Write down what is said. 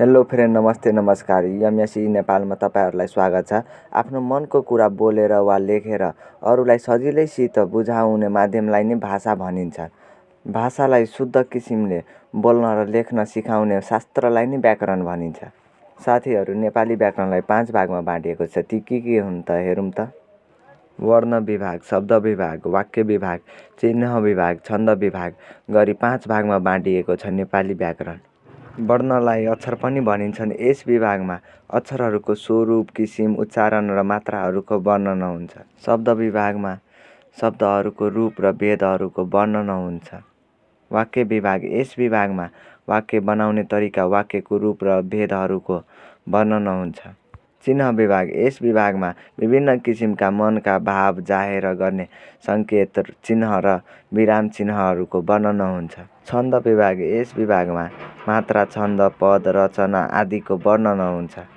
hello friend नमस्ते नमस्कार यमएसी नेपालमा तपाईँहरूलाई स्वागत छ आफ्नो मनको कुरा बोलेर वा लेखेर अरूलाई सजिलैसित बुझाउने माध्यमलाई नै भाषा भनिन्छ भाषालाई शुद्ध किसिमले बोल्न र लेख्न सिकाउने शास्त्रलाई नै व्याकरण भनिन्छ साथीहरू नेपाली व्याकरणलाई पाँच भागमा बाँडिएको छ ती के के हुन् त हेरौँ त वर्ण विभाग शब्द विभाग वाक्य विभाग चिह्न विभाग छन्द विभाग गरी पाँच भागमा बाँडिएको छ नेपाली व्याकरण वर्णलाई अक्षर पनि भनिन्छन् यस विभागमा अक्षरहरूको स्वरूप किसिम उच्चारण र मात्राहरूको वर्णन हुन्छ शब्द विभागमा शब्दहरूको रूप र भेदहरूको वर्णन हुन्छ वाक्य विभाग यस विभागमा वाक्य बनाउने तरिका वाक्यको रूप र भेदहरूको वर्णन हुन्छ चिह्न विभाग यस विभागमा विभिन्न किसिमका मनका भाव जाहेर गर्ने सङ्केत चिह्न र विराम चिह्नहरूको वर्णन हुन्छ छन्द विभाग यस विभागमा मात्रा छन्द पद रचना आदिको वर्णन हुन्छ